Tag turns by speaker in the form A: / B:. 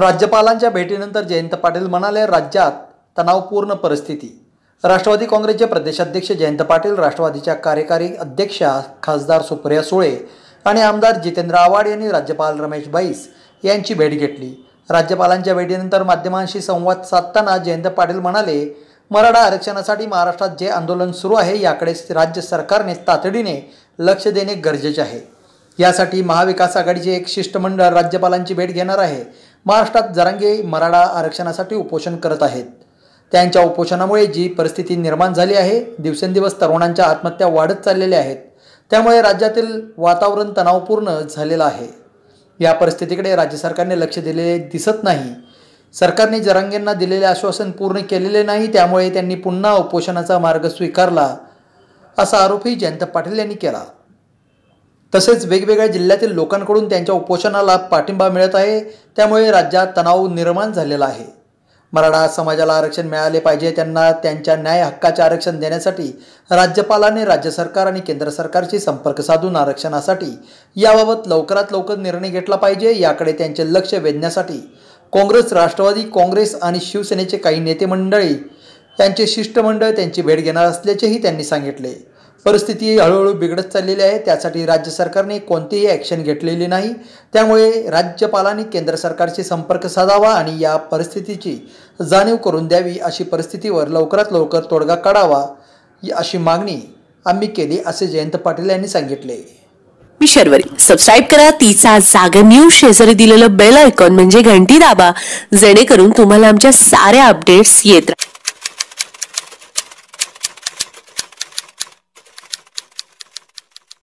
A: राज्यपालांच्या भेटीनंतर जयंत पाटील म्हणाले राज्यात तणावपूर्ण परिस्थिती राष्ट्रवादी काँग्रेसचे प्रदेशाध्यक्ष जयंत पाटील राष्ट्रवादीच्या कार्यकारी अध्यक्षा खासदार सुप्रिया सुळे आणि आमदार जितेंद्र आव्हाड यांनी राज्यपाल रमेश बैस यांची भेट घेतली राज्यपालांच्या भेटीनंतर माध्यमांशी संवाद साधताना जयंत पाटील म्हणाले मराठा आरक्षणासाठी महाराष्ट्रात जे आंदोलन सुरू आहे याकडे राज्य सरकारने तातडीने लक्ष देणे गरजेचे आहे यासाठी महाविकास आघाडीचे एक शिष्टमंडळ राज्यपालांची भेट घेणार आहे महाराष्ट्रात जरांगे मराठा आरक्षणासाठी उपोषण करत आहेत त्यांच्या उपोषणामुळे जी परिस्थिती निर्माण झाली आहे दिवसेंदिवस तरुणांच्या आत्महत्या वाढत चाललेल्या आहेत त्यामुळे राज्यातील वातावरण तणावपूर्ण झालेलं आहे या परिस्थितीकडे राज्य सरकारने लक्ष दिलेले दिसत नाही सरकारने जरांगेंना दिलेले आश्वासन पूर्ण केलेले नाही त्यामुळे त्यांनी पुन्हा उपोषणाचा मार्ग स्वीकारला असा आरोपही जयंत पाटील यांनी केला तसेच वेगवेगळ्या जिल्ह्यातील लोकांकडून त्यांच्या उपोषणाला पाठिंबा मिळत आहे त्यामुळे राज्यात तणाव निर्माण झालेला आहे मराठा समाजाला आरक्षण मिळाले पाहिजे त्यांना त्यांच्या न्याय हक्काचे आरक्षण देण्यासाठी राज्यपालांनी राज्य सरकार आणि केंद्र सरकारशी संपर्क साधून आरक्षणासाठी याबाबत लवकरात लवकर निर्णय घेतला पाहिजे याकडे त्यांचे लक्ष वेधण्यासाठी काँग्रेस राष्ट्रवादी काँग्रेस आणि शिवसेनेचे काही नेते मंडळी त्यांचे शिष्टमंडळ त्यांची भेट घेणार असल्याचेही त्यांनी सांगितले परिस्थिती हळूहळू बिघडत चाललेली आहे त्यासाठी राज्य सरकारने कोणतीही ॲक्शन घेतलेली नाही त्यामुळे राज्यपालांनी केंद्र सरकारशी संपर्क साधावा आणि या परिस्थितीची जाणीव करून द्यावी अशी परिस्थितीवर लवकरात लवकर तोडगा काढावा अशी मागणी आम्ही केली असे जयंत पाटील यांनी सांगितले
B: मी सबस्क्राईब करा तिचा जागर न्यूज शेजारी दिलेलं बेल आयकॉन म्हणजे घंटी दाबा जेणेकरून तुम्हाला आमच्या साऱ्या अपडेट्स येत